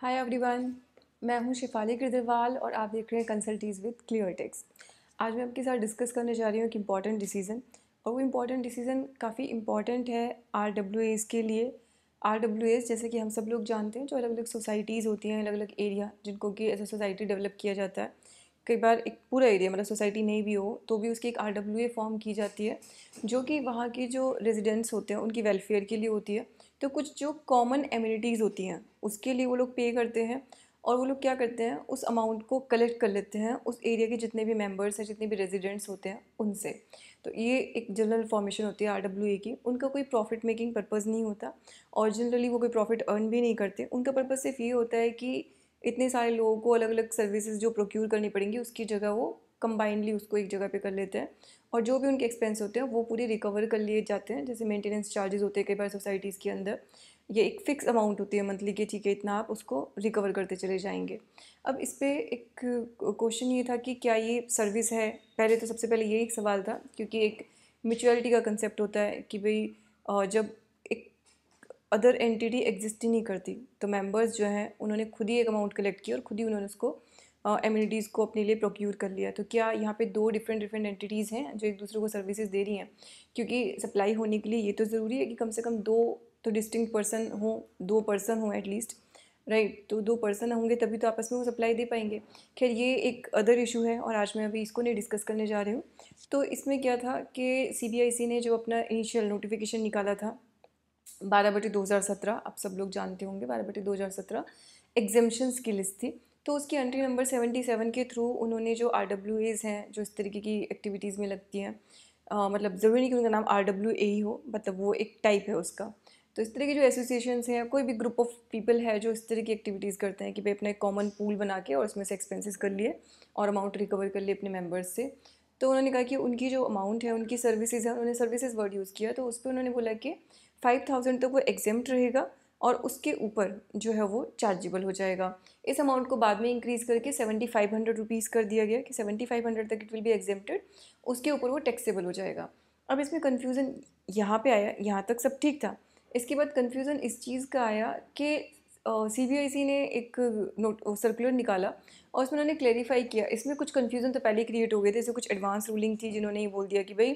hi everyone मैं हूं शिफाली गिरदवाल और आप देख रहे हैं कंसल्टीज विद क्लियोटिक्स आज मैं आपके साथ डिस्कस करने जा रही हूं एक इम्पॉर्टेंट डिसीज़न और वो इम्पॉर्टेंट डिसीज़न काफ़ी इम्पॉर्टेंट है आर डब्ल्यू के लिए आर डब्ल्यू जैसे कि हम सब लोग जानते हैं जो अलग अलग सोसाइटीज़ होती हैं अलग अलग एरिया जिनको कि एज सोसाइटी डेवलप किया जाता है कई बार एक पूरा एरिया मतलब सोसाइटी नहीं भी हो तो भी उसकी एक आर डब्ल्यू ए फॉर्म की जाती है जो कि वहाँ की जो रेजिडेंट्स होते हैं उनकी वेलफेयर के लिए होती है तो कुछ जो कॉमन एम्यूनिटीज़ होती हैं उसके लिए वो लोग पे करते हैं और वो लोग क्या करते हैं उस अमाउंट को कलेक्ट कर लेते हैं उस एरिया के जितने भी मेंबर्स हैं जितने भी रेजिडेंट्स होते हैं उनसे तो ये एक जनरल फॉर्मेशन होती है आर की उनका कोई प्रॉफिट मेकिंग पर्पज़ नहीं होता और जनरली वो कोई प्रॉफिट अर्न भी नहीं करते उनका पर्पज़ सिर्फ ये होता है कि इतने सारे लोगों को अलग अलग सर्विसेज जो प्रोक्योर करनी पड़ेंगी उसकी जगह वो कंबाइंडली उसको एक जगह पे कर लेते हैं और जो भी उनके एक्सपेंस होते हैं वो पूरी रिकवर कर लिए जाते हैं जैसे मेंटेनेंस चार्जेस होते हैं कई बार सोसाइटीज़ के अंदर ये एक फ़िक्स अमाउंट होती है मंथली के ठीक है इतना आप उसको रिकवर करते चले जाएंगे अब इस पर एक क्वेश्चन ये था कि क्या ये सर्विस है पहले तो सबसे पहले यही एक सवाल था क्योंकि एक म्यूचुअलिटी का कंसेप्ट होता है कि भाई जब अदर एंटिटी एग्जिस्ट ही नहीं करती तो मेंबर्स जो हैं उन्होंने खुद ही एक अमाउंट कलेक्ट किया और खुद ही उन्होंने उसको एम्यूनिटीज़ uh, को अपने लिए प्रोक्यूर कर लिया तो क्या यहाँ पे दो डिफरेंट डिफरेंट एंटिटीज़ हैं जो एक दूसरे को सर्विसेज दे रही हैं क्योंकि सप्लाई होने के लिए ये तो ज़रूरी है कि कम से कम दो तो डिस्टिंग पर्सन हों दो पर्सन हों एटलीस्ट राइट तो दो पर्सन होंगे तभी तो आपस में वो सप्लाई दे पाएंगे खैर ये एक अदर इशू है और आज मैं अभी इसको नहीं डिस्कस करने जा रही हूँ तो इसमें क्या था कि सी ने जो अपना इनिशियल नोटिफिकेशन निकाला था बारह बटे दो हज़ार सत्रह आप सब लोग जानते होंगे बारह बटे दो हज़ार सत्रह एग्जेम्पन्स की लिस्ट थी तो उसकी एंट्री नंबर सेवेंटी सेवन के थ्रू उन्होंने जो आर डब्ल्यू एज़ हैं जो इस तरीके की एक्टिविटीज़ में लगती हैं मतलब ज़रूरी नहीं कि उनका नाम आर डब्ल्यू ए ही हो मतलब वो एक टाइप है उसका तो इस तरह के जो एसोसिएशंस हैं कोई भी ग्रुप ऑफ पीपल है जो इस तरह की एक्टिविटीज़ करते हैं कि भाई अपना एक कॉमन पूल बना के और उसमें से एक्सपेंसेस कर लिए और अमाउंट रिकवर कर लिए अपने मेम्बर्स से तो उन्होंने कहा कि उनकी जो अमाउंट है उनकी सर्विसेज है उन्होंने सर्विसेज वर्ड यूज़ किया तो उस पर उन्होंने बोला कि फाइव थाउजेंड तक वो एग्जेम्प्ट रहेगा और उसके ऊपर जो है वो चार्जेबल हो जाएगा इस अमाउंट को बाद में इंक्रीज़ करके सेवेंटी फाइव हंड्रेड रुपीज़ कर दिया गया कि सेवेंटी फाइव हंड्रेड तक इट विल बी एग्जेम्प्टेड उसके ऊपर वो टैक्सेबल हो जाएगा अब इसमें कन्फ्यूज़न यहाँ पे आया यहाँ तक सब ठीक था इसके बाद कन्फ्यूज़न इस चीज़ का आया कि सी बी आई सी ने एक नोट सर्कुलर निकाला और उसमें उन्होंने क्लेरिफाई किया इसमें कुछ कन्फ्यूज़न तो पहले क्रिएट हो गए थे जैसे कुछ एडवांस रूलिंग थी जिन्होंने ये बोल दिया कि भाई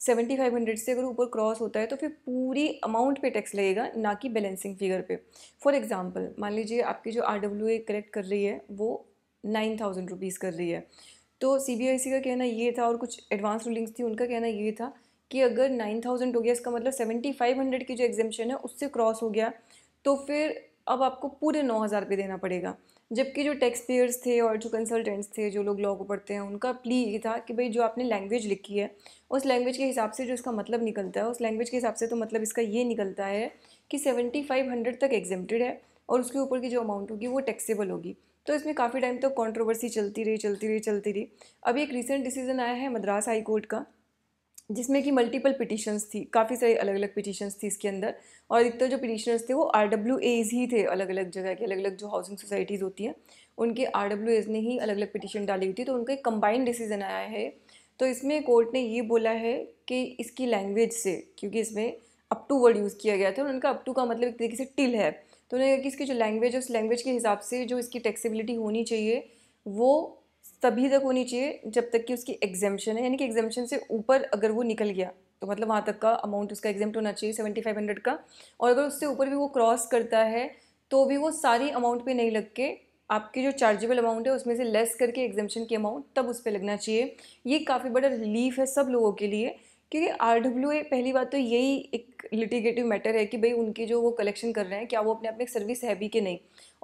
सेवेंटी फाइव हंड्रेड से अगर ऊपर क्रॉस होता है तो फिर पूरी अमाउंट पे टैक्स लगेगा ना कि बैलेंसिंग फिगर पे फॉर एग्जांपल मान लीजिए आपकी जो आर डब्ल्यू ए करेक्ट कर रही है वो नाइन थाउजेंड रुपीज़ कर रही है तो सी बी आई सी का कहना ये था और कुछ एडवांस रूलिंग्स थी उनका कहना ये था कि अगर नाइन थाउजेंड हो गया इसका मतलब सेवेंटी फाइव हंड्रेड की जो एग्जामेशन है उससे क्रॉस हो गया तो फिर अब आपको पूरे नौ हज़ार रुपये देना पड़ेगा जबकि जो टैक्स पेयर्स थे और जो कंसल्टेंट्स थे जो लोग लॉ को पढ़ते हैं उनका प्ली ये था कि भाई जो आपने लैंग्वेज लिखी है उस लैंग्वेज के हिसाब से जो इसका मतलब निकलता है उस लैंग्वेज के हिसाब से तो मतलब इसका ये निकलता है कि सेवेंटी फाइव हंड्रेड तक एग्जेम्प्टेड है और उसके ऊपर की जो अमाउंट होगी वो टैक्सेबल होगी तो इसमें काफ़ी टाइम तक तो कॉन्ट्रोवर्सी चलती रही चलती रही चलती रही अभी एक रिसेंट डिसीजन आया है मद्रास हाई कोर्ट का जिसमें कि मल्टीपल पिटिशन्स थी काफ़ी सारी अलग अलग पिटिशन्स थी इसके अंदर और अधिकतर जो पिटिशनर्स थे वो आर डब्ल्यू एज ही थे अलग अलग जगह के अलग अलग जो हाउसिंग सोसाइटीज़ होती हैं उनके आर डब्ल्यू एज ने ही अलग अलग पिटिशन डाली हुई थी तो उनका एक कम्बाइंड डिसीजन आया है तो इसमें कोर्ट ने ये बोला है कि इसकी लैंग्वेज से क्योंकि इसमें अप टू वर्ड यूज़ किया गया था और उनका अप टू का मतलब एक तरीके से टिल है तो उन्होंने कहा कि इसकी जो लैंग्वेज है उस लैंग्वेज के हिसाब से जो इसकी टेक्सीबिलिटी होनी चाहिए वो तभी तक होनी चाहिए जब तक कि उसकी एग्जेम्पन है यानी कि एग्जेम्पन से ऊपर अगर वो निकल गया तो मतलब वहाँ तक का अमाउंट उसका एग्जाम्ट होना चाहिए सेवेंटी फाइव हंड्रेड का और अगर उससे ऊपर भी वो क्रॉस करता है तो भी वो सारी अमाउंट पे नहीं लग के आपके जो चार्जेबल अमाउंट है उसमें से लेस करके एग्जामेशन की अमाउंट तब उस पर लगना चाहिए ये काफ़ी बड़ा रिलीफ है सब लोगों के लिए क्योंकि आर डब्ल्यू ए पहली बात तो यही एक लिटिगेटिव मैटर है कि भाई उनकी जो वो कलेक्शन कर रहे हैं क्या वो अपने आप में सर्विस है भी कि नहीं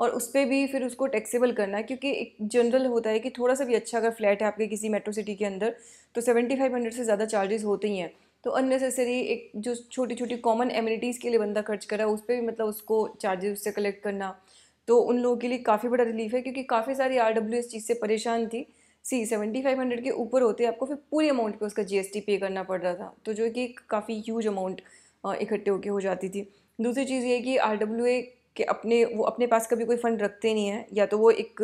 और उस पर भी फिर उसको टैक्सेबल करना है क्योंकि एक जनरल होता है कि थोड़ा सा भी अच्छा अगर फ्लैट है आपके किसी मेट्रो सिटी के अंदर तो सेवेंटी फाइव हंड्रेड से ज़्यादा चार्जेस होते ही हैं तो अननेसेसरी एक जो छोटी छोटी कॉमन एम्यूनिटीज़ के लिए बंदा खर्च कर रहा है उस पर भी मतलब उसको चार्जेस उससे कलेक्ट करना तो उन लोगों के लिए काफ़ी बड़ा रिलीफ है क्योंकि काफ़ी सारी आर डब्ल्यू इस चीज़ से परेशान थी सी सेवेंटी फाइव हंड्रेड के ऊपर होते आपको फिर पूरी अमाउंट पे उसका टी पे करना पड़ रहा था तो जो कि काफ़ी ह्यूज अमाउंट इकट्ठे होके हो जाती थी दूसरी चीज़ ये कि आर डब्ल्यू ए के अपने वो अपने पास कभी कोई फ़ंड रखते नहीं हैं या तो वो एक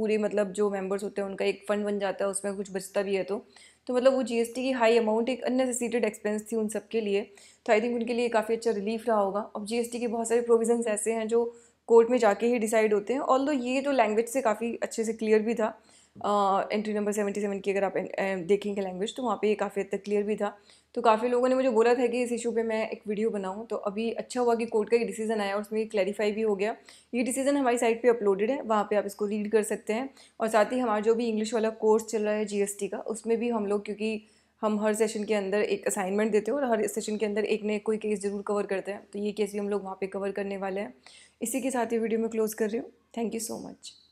पूरे मतलब जो मेंबर्स होते हैं उनका एक फ़ंड बन जाता है उसमें कुछ बचता भी है तो तो मतलब वो जीएसटी की हाई अमाउंट एक अननेसेसिटेड एक्सपेंस थी उन सब के लिए तो आई थिंक उनके लिए काफ़ी अच्छा रिलीफ रहा होगा अब जीएसटी के बहुत सारे प्रोविजंस ऐसे हैं जो कोर्ट में जाके ही डिसाइड होते हैं ऑल ये तो लैंग्वेज से काफ़ी अच्छे से क्लियर भी था एंट्री नंबर सेवेंटी सेवन की अगर आप uh, देखेंगे लैंग्वेज तो वहाँ पे ये काफ़ी हद तक क्लियर भी था तो काफ़ी लोगों ने मुझे बोला था कि इस इशू पे मैं एक वीडियो बनाऊँ तो अभी अच्छा हुआ कि कोर्ट का ये डिसीजन आया और उसमें ये क्लैरिफाई भी हो गया ये डिसीजन हमारी साइट पे अपलोडेड है वहाँ पे आप इसको रीड कर सकते हैं और साथ ही हमारा जो भी इंग्लिश वाला कोर्स चल रहा है जी का उसमें भी हम लोग क्योंकि हम हर सेशन के अंदर एक असाइनमेंट देते हैं और हर सेशन के अंदर एक न एक कोई केस जरूर कवर करते हैं तो ये केस भी हम लोग वहाँ पर कवर करने वाले हैं इसी के साथ ये वीडियो में क्लोज़ कर रही हूँ थैंक यू सो मच